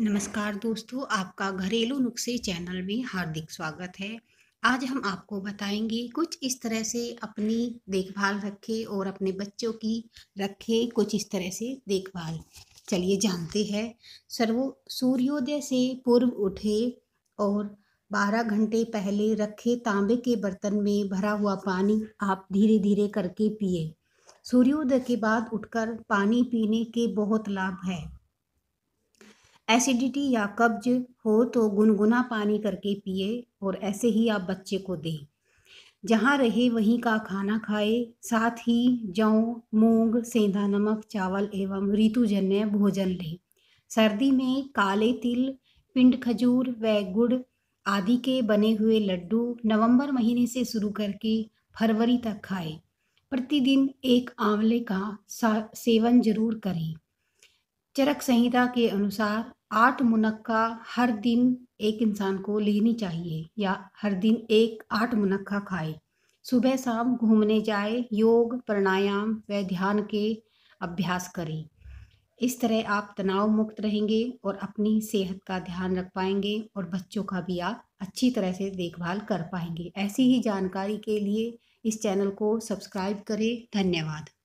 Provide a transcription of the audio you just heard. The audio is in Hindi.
नमस्कार दोस्तों आपका घरेलू नुस्खे चैनल में हार्दिक स्वागत है आज हम आपको बताएंगे कुछ इस तरह से अपनी देखभाल रखें और अपने बच्चों की रखें कुछ इस तरह से देखभाल चलिए जानते हैं सर्वो सूर्योदय से पूर्व उठे और बारह घंटे पहले रखे तांबे के बर्तन में भरा हुआ पानी आप धीरे धीरे करके पिए सूर्योदय के बाद उठकर पानी पीने के बहुत लाभ है एसिडिटी या कब्ज हो तो गुनगुना पानी करके पिए और ऐसे ही आप बच्चे को दें जहाँ रहे वहीं का खाना खाए साथ ही जौ मूंग सेंधा नमक चावल एवं ऋतुजन्य भोजन लें सर्दी में काले तिल पिंड खजूर व गुड़ आदि के बने हुए लड्डू नवंबर महीने से शुरू करके फरवरी तक खाए प्रतिदिन एक आंवले का सेवन जरूर करें चरक संहिता के अनुसार आठ मुनक्का हर दिन एक इंसान को लेनी चाहिए या हर दिन एक आठ मुनक्का खाए सुबह शाम घूमने जाए योग प्राणायाम व ध्यान के अभ्यास करें इस तरह आप तनाव मुक्त रहेंगे और अपनी सेहत का ध्यान रख पाएंगे और बच्चों का भी आप अच्छी तरह से देखभाल कर पाएंगे ऐसी ही जानकारी के लिए इस चैनल को सब्सक्राइब करें धन्यवाद